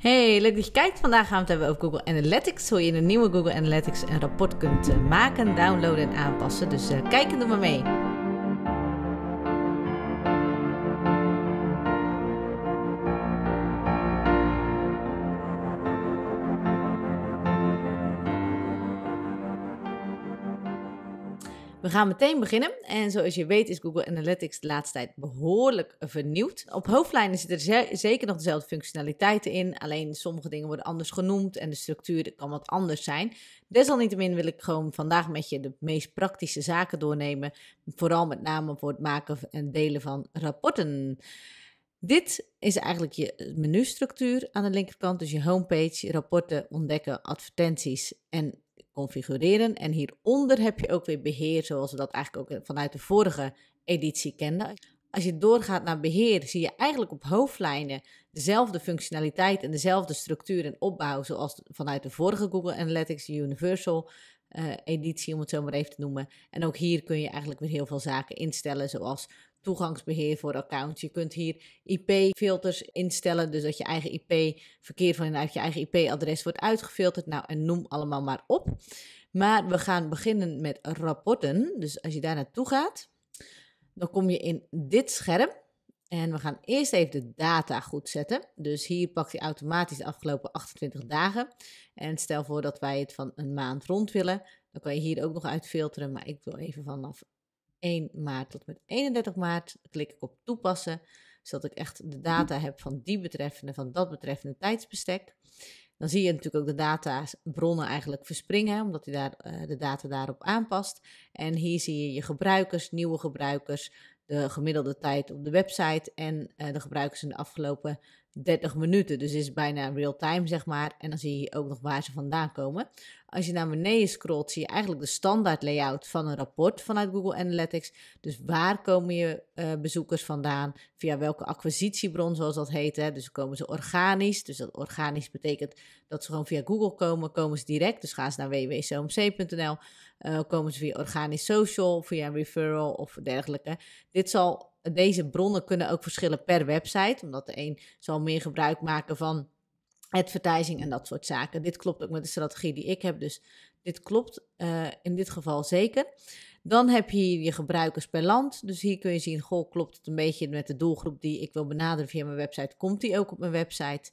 Hey, leuk dat je kijkt. Vandaag gaan we het hebben over Google Analytics. Hoe je in de nieuwe Google Analytics een rapport kunt eh, maken, downloaden en aanpassen. Dus eh, kijk en doe maar mee. We gaan meteen beginnen. En zoals je weet is Google Analytics de laatste tijd behoorlijk vernieuwd. Op hoofdlijnen zitten er zeker nog dezelfde functionaliteiten in. Alleen sommige dingen worden anders genoemd en de structuur kan wat anders zijn. Desalniettemin wil ik gewoon vandaag met je de meest praktische zaken doornemen. Vooral met name voor het maken en delen van rapporten. Dit is eigenlijk je eh, menustructuur aan de linkerkant. Dus je homepage, rapporten, ontdekken, advertenties en configureren. En hieronder heb je ook weer beheer, zoals we dat eigenlijk ook eh, vanuit de vorige editie kenden. Als je doorgaat naar beheer, zie je eigenlijk op hoofdlijnen dezelfde functionaliteit en dezelfde structuur en opbouw zoals vanuit de vorige Google Analytics Universal eh, editie, om het zo maar even te noemen. En ook hier kun je eigenlijk weer heel veel zaken instellen, zoals toegangsbeheer voor accounts. Je kunt hier IP-filters instellen, dus dat je eigen IP-verkeer vanuit je eigen IP-adres wordt uitgefilterd. Nou, en noem allemaal maar op. Maar we gaan beginnen met rapporten. Dus als je daar naartoe gaat, dan kom je in dit scherm. En we gaan eerst even de data goed zetten. Dus hier pakt hij automatisch de afgelopen 28 dagen. En stel voor dat wij het van een maand rond willen. Dan kan je hier ook nog uitfilteren, maar ik wil even vanaf 1 maart tot met 31 maart. Klik ik op toepassen, zodat ik echt de data heb van die betreffende, van dat betreffende tijdsbestek. Dan zie je natuurlijk ook de databronnen eigenlijk verspringen, omdat hij daar, eh, de data daarop aanpast. En hier zie je je gebruikers, nieuwe gebruikers, de gemiddelde tijd op de website en eh, de gebruikers in de afgelopen 30 minuten. Dus is bijna real time, zeg maar. En dan zie je ook nog waar ze vandaan komen. Als je naar beneden scrolt, zie je eigenlijk de standaard layout van een rapport vanuit Google Analytics. Dus waar komen je eh, bezoekers vandaan? Via welke acquisitiebron, zoals dat heet. Hè? Dus komen ze organisch. Dus dat organisch betekent dat ze gewoon via Google komen. Komen ze direct. Dus gaan ze naar www.comc.nl. Uh, eh, komen ze via organisch social, via referral of dergelijke. Dit zal deze bronnen kunnen ook verschillen per website, omdat de een zal meer gebruik maken van advertising en dat soort zaken. Dit klopt ook met de strategie die ik heb, dus dit klopt eh, in dit geval zeker. Dan heb je hier je gebruikers per land. Dus hier kun je zien, goh, klopt het een beetje met de doelgroep die ik wil benaderen via mijn website? Komt die ook op mijn website?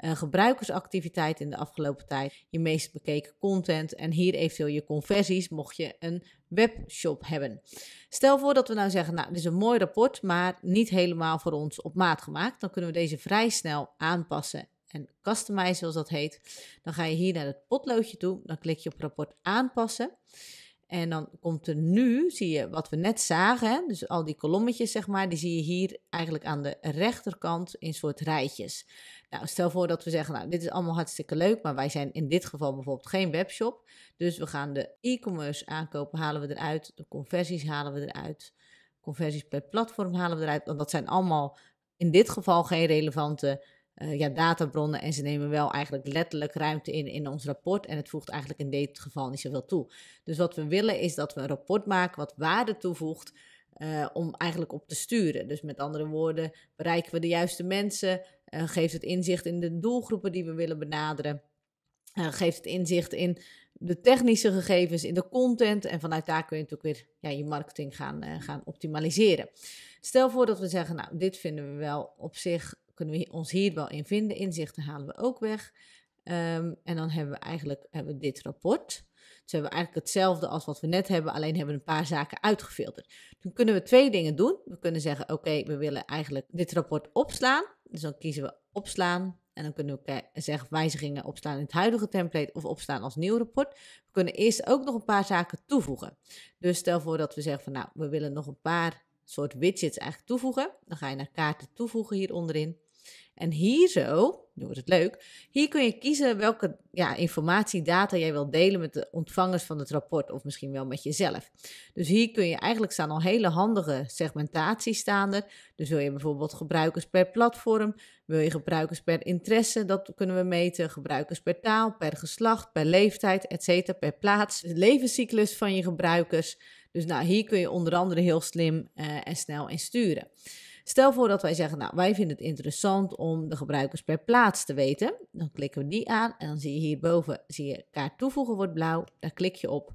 uh, gebruikersactiviteit in de afgelopen tijd, je meest bekeken content en hier eventueel je conversies, mocht je een webshop hebben. Stel voor dat we nou zeggen, nou, dit is een mooi rapport, maar niet helemaal voor ons op maat gemaakt. Dan kunnen we deze vrij snel aanpassen en customize, zoals dat heet. Dan ga je hier naar het potloodje toe, dan klik je op rapport aanpassen. En dan komt er nu, zie je wat we net zagen, hè? dus al die kolommetjes zeg maar, die zie je hier eigenlijk aan de rechterkant in soort rijtjes. Nou, stel voor dat we zeggen, nou, dit is allemaal hartstikke leuk, maar wij zijn in dit geval bijvoorbeeld geen webshop. Dus we gaan de e-commerce aankopen halen we eruit, de conversies halen we eruit, conversies per platform halen we eruit, want dat zijn allemaal in dit geval geen relevante eh, ja, databronnen en ze nemen wel eigenlijk letterlijk ruimte in in ons rapport en het voegt eigenlijk in dit geval niet zoveel toe. Dus wat we willen is dat we een rapport maken wat waarde toevoegt eh, om eigenlijk op te sturen. Dus met andere woorden, bereiken we de juiste mensen, eh, geeft het inzicht in de doelgroepen die we willen benaderen, geeft het inzicht in de technische gegevens, in de content en vanuit daar kun je natuurlijk weer ja, je marketing gaan, gaan optimaliseren. Stel voor dat we zeggen, nou, dit vinden we wel op zich kunnen we ons hier wel in vinden. Inzichten halen we ook weg. Ehm, en dan hebben we eigenlijk hebben we dit rapport. Dus hebben we eigenlijk hetzelfde als wat we net hebben, alleen hebben we een paar zaken uitgefilterd. Dan kunnen we twee dingen doen. We kunnen zeggen, oké, we willen eigenlijk dit rapport opslaan. Dus dan kiezen we opslaan. En dan kunnen we zeggen wijzigingen opslaan in het huidige template of opslaan als nieuw rapport. We kunnen eerst ook nog een paar zaken toevoegen. Dus stel voor dat we zeggen van nou, we willen nog een paar soort widgets eigenlijk toevoegen. Dan ga je naar kaarten toevoegen hier onderin. En hier zo, nu wordt het leuk, hier kun je kiezen welke ja, informatie, data jij wilt delen met de ontvangers van het rapport of misschien wel met jezelf. Dus hier kun je eigenlijk staan al hele handige segmentaties staan er. Dus wil je bijvoorbeeld gebruikers per platform, wil je gebruikers per interesse, dat kunnen we meten, gebruikers per taal, per geslacht, per leeftijd, etc., per plaats, de levenscyclus van je gebruikers. Dus nou, hier kun je onder andere heel slim eh, en snel in sturen. Stel voor dat wij zeggen, nou, wij vinden het interessant om de gebruikers per plaats te weten. Dan klikken we die aan en dan zie je hierboven, zie je kaart toevoegen wordt blauw. Daar klik je op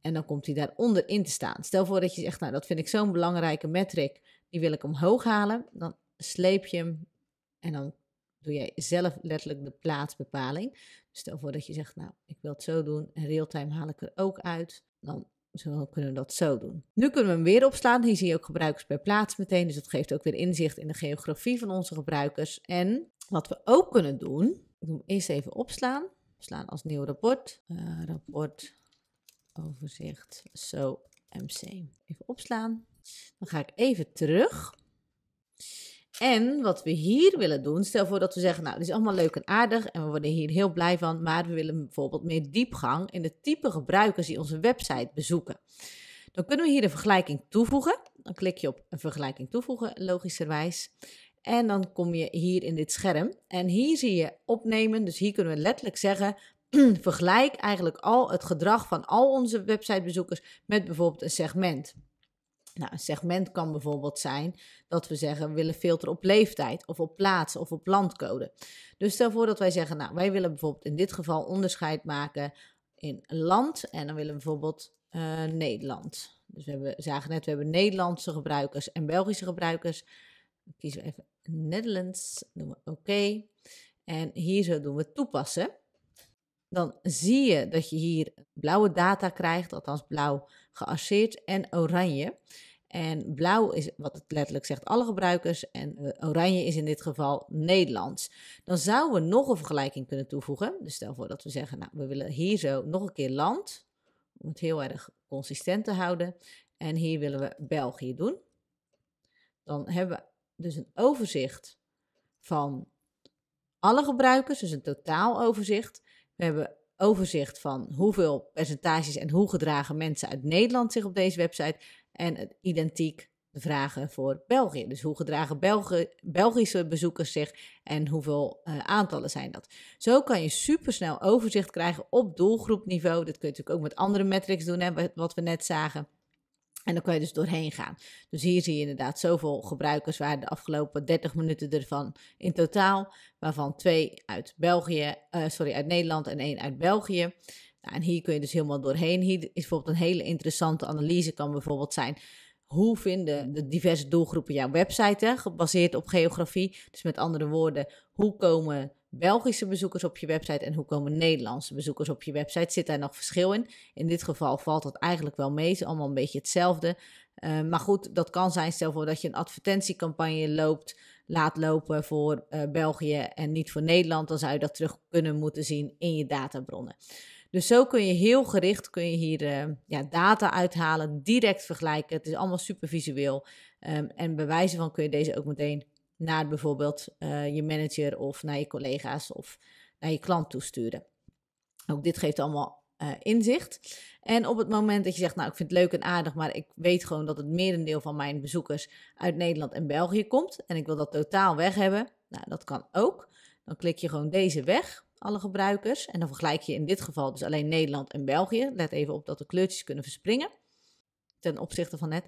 en dan komt hij daaronder in te staan. Stel voor dat je zegt, nou, dat vind ik zo'n belangrijke metric, die wil ik omhoog halen. Dan sleep je hem en dan doe jij zelf letterlijk de plaatsbepaling. stel voor dat je zegt, nou, ik wil het zo doen realtime haal ik er ook uit. Dan zo kunnen we dat zo doen. Nu kunnen we hem weer opslaan. Hier zie je ook gebruikers per plaats meteen. Dus dat geeft ook weer inzicht in de geografie van onze gebruikers. En wat we ook kunnen doen, ik doe hem eerst even opslaan. Slaan als nieuw rapport. Eh, rapport overzicht zo MC. Even opslaan. Dan ga ik even terug. En wat we hier willen doen, stel voor dat we zeggen, nou, dit is allemaal leuk en aardig en we worden hier heel blij van, maar we willen bijvoorbeeld meer diepgang in de type gebruikers die onze website bezoeken. Dan kunnen we hier een vergelijking toevoegen. Dan klik je op een vergelijking toevoegen, logischerwijs. En dan kom je hier in dit scherm. En hier zie je opnemen. Dus hier kunnen we letterlijk zeggen: vergelijk eigenlijk al het gedrag van al onze websitebezoekers met bijvoorbeeld een segment. Nou, een segment kan bijvoorbeeld zijn dat we zeggen we willen filteren op leeftijd of op plaats of op landcode. Dus stel voor dat wij zeggen, nou, wij willen bijvoorbeeld in dit geval onderscheid maken in land en dan willen we bijvoorbeeld eh, Nederland. Dus we hebben, zagen net, we hebben Nederlandse gebruikers en Belgische gebruikers. kiezen we even Nederlands, noemen we oké. En hier zo doen we toepassen dan zie je dat je hier blauwe data krijgt, althans blauw geasseerd en oranje. En blauw is wat het letterlijk zegt alle gebruikers en eh, oranje is in dit geval Nederlands. Dan zouden we nog een vergelijking kunnen toevoegen. Dus stel voor dat we zeggen, nou, we willen hier zo nog een keer land, om het heel erg consistent te houden. En hier willen we België doen. Dan hebben we dus een overzicht van alle gebruikers, dus een totaaloverzicht. We hebben overzicht van hoeveel percentages en hoe gedragen mensen uit Nederland zich op deze website. En het identiek de vragen voor België. Dus hoe gedragen Belgische bezoekers zich en hoeveel eh, aantallen zijn dat. Zo kan je supersnel overzicht krijgen op doelgroepniveau. Dat kun je natuurlijk ook met andere metrics doen, hè, wat we net zagen. En dan kan je dus doorheen gaan. Dus hier zie je inderdaad zoveel gebruikers waren de afgelopen 30 minuten ervan in totaal. Waarvan twee uit België, eh, sorry, uit Nederland en één uit België. Nou, en hier kun je dus helemaal doorheen. Hier is bijvoorbeeld een hele interessante analyse, kan bijvoorbeeld zijn. Hoe vinden de diverse doelgroepen jouw website? Hè? Gebaseerd op geografie. Dus met andere woorden, hoe komen Belgische bezoekers op je website en hoe komen Nederlandse bezoekers op je website? Zit daar nog verschil in? In dit geval valt dat eigenlijk wel mee. Het is allemaal een beetje hetzelfde. Eh, maar goed, dat kan zijn. Stel voor dat je een advertentiecampagne loopt, laat lopen voor eh, België en niet voor Nederland. Dan zou je dat terug kunnen moeten zien in je databronnen. Dus zo kun je heel gericht kun je hier eh, ja, data uithalen, direct vergelijken. Het is allemaal super visueel. Ehm, en bij van kun je deze ook meteen naar bijvoorbeeld eh, je manager of naar je collega's of naar je klant toesturen. Ook dit geeft allemaal eh, inzicht. En op het moment dat je zegt, nou ik vind het leuk en aardig, maar ik weet gewoon dat het merendeel van mijn bezoekers uit Nederland en België komt en ik wil dat totaal weg hebben, nou dat kan ook. Dan klik je gewoon deze weg, alle gebruikers, en dan vergelijk je in dit geval dus alleen Nederland en België. Let even op dat de kleurtjes kunnen verspringen ten opzichte van net.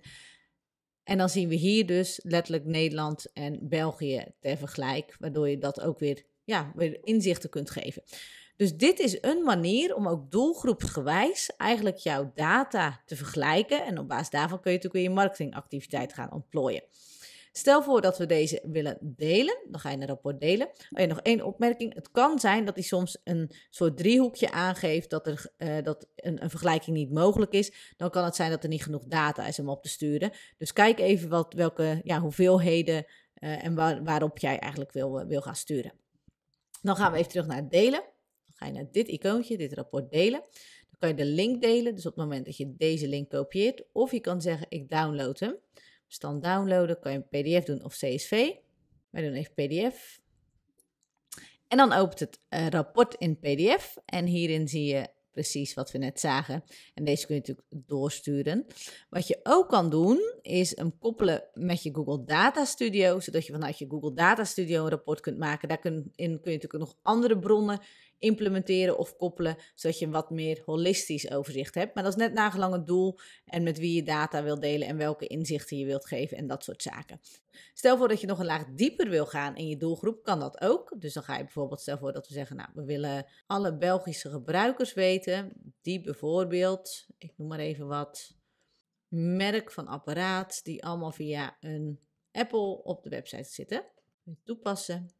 En dan zien we hier dus letterlijk Nederland en België ter vergelijk, waardoor je dat ook weer, ja, weer inzichten kunt geven. Dus dit is een manier om ook doelgroepsgewijs eigenlijk jouw data te vergelijken. En op basis daarvan kun je natuurlijk weer je marketingactiviteit gaan ontplooien. Stel voor dat we deze willen delen. Dan ga je naar rapport delen. nog één opmerking. Het kan zijn dat hij soms een soort driehoekje aangeeft dat, er, eh, dat een, een, vergelijking niet mogelijk is. Dan kan het zijn dat er niet genoeg data is om op te sturen. Dus kijk even wat, welke ja, hoeveelheden eh, en waar, waarop jij eigenlijk wil, eh, wil gaan sturen. Dan gaan we even terug naar delen. Dan ga je naar dit icoontje, dit rapport delen. Dan kan je de link delen. Dus op het moment dat je deze link kopieert. Of je kan zeggen ik download hem stand downloaden, kan je een pdf doen of CSV. Wij doen even pdf. En dan opent het eh, rapport in pdf. En hierin zie je precies wat we net zagen. En deze kun je natuurlijk doorsturen. Wat je ook kan doen, is hem koppelen met je Google Data Studio, zodat je vanuit je Google Data Studio een rapport kunt maken. Daarin kun je natuurlijk nog andere bronnen implementeren of koppelen, zodat je een wat meer holistisch overzicht hebt. Maar dat is net nagelang het doel en met wie je data wil delen en welke inzichten je wilt geven en dat soort zaken. Stel voor dat je nog een laag dieper wil gaan in je doelgroep, kan dat ook. Dus dan ga je bijvoorbeeld, stel voor dat we zeggen, nou, we willen alle Belgische gebruikers weten, die bijvoorbeeld, ik noem maar even wat, merk van apparaat, die allemaal via een Apple op de website zitten. Toepassen.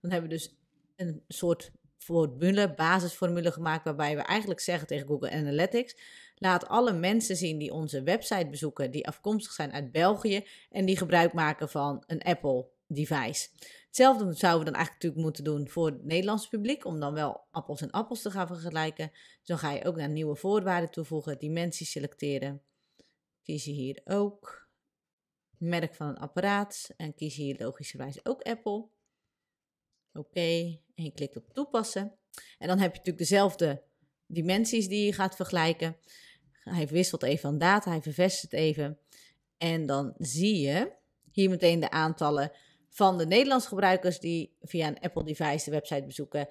Dan hebben we dus een soort formule, basisformule gemaakt, waarbij we eigenlijk zeggen tegen Google Analytics: laat alle mensen zien die onze website bezoeken, die afkomstig zijn uit België en die gebruik maken van een Apple device. Hetzelfde zouden we dan eigenlijk natuurlijk moeten doen voor het Nederlandse publiek, om dan wel appels en appels te gaan vergelijken. dan ga je ook naar nieuwe voorwaarden toevoegen, dimensies selecteren. Kies je hier ook merk van een apparaat en kies hier logischerwijs ook Apple oké, en je klikt op toepassen. En dan heb je natuurlijk dezelfde dimensies die je gaat vergelijken. Hij wisselt even van data, hij vervestigt het even. En dan zie je hier meteen de aantallen van de Nederlandse gebruikers die via een Apple device de website bezoeken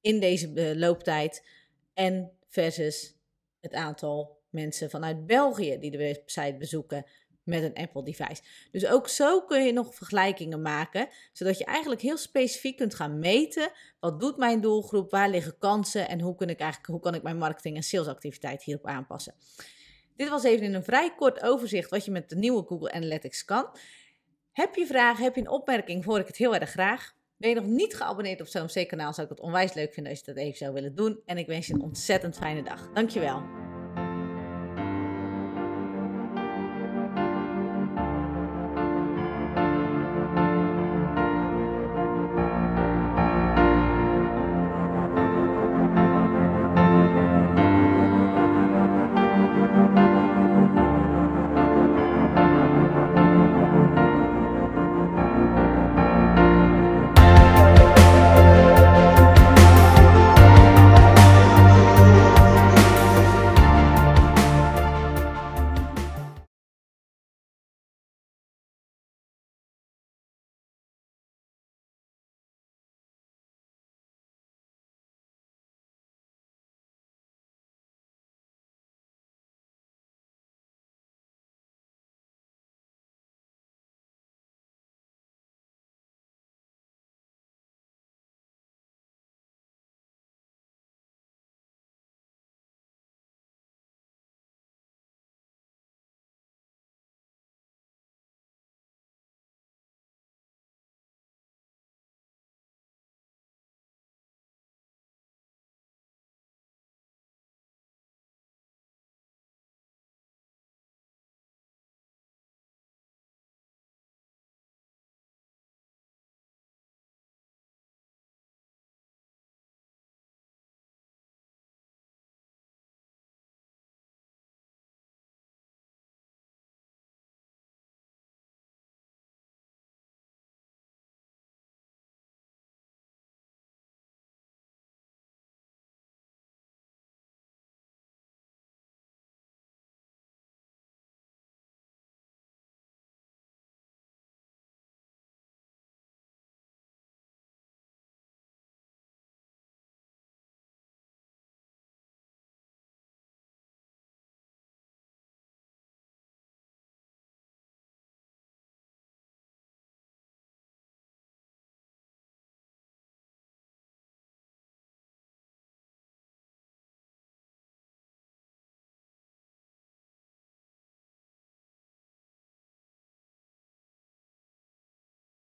in deze eh, looptijd. En versus het aantal mensen vanuit België die de website bezoeken met een Apple device. Dus ook zo kun je nog vergelijkingen maken, zodat je eigenlijk heel specifiek kunt gaan meten wat doet mijn doelgroep, waar liggen kansen en hoe, kun ik eigenlijk, hoe kan ik mijn marketing en salesactiviteit hierop aanpassen. Dit was even in een vrij kort overzicht wat je met de nieuwe Google Analytics kan. Heb je vragen, heb je een opmerking, hoor ik het heel erg graag. Ben je nog niet geabonneerd op zo'n C-kanaal, zou ik het onwijs leuk vinden als je dat even zou willen doen. En ik wens je een ontzettend fijne dag. Dankjewel.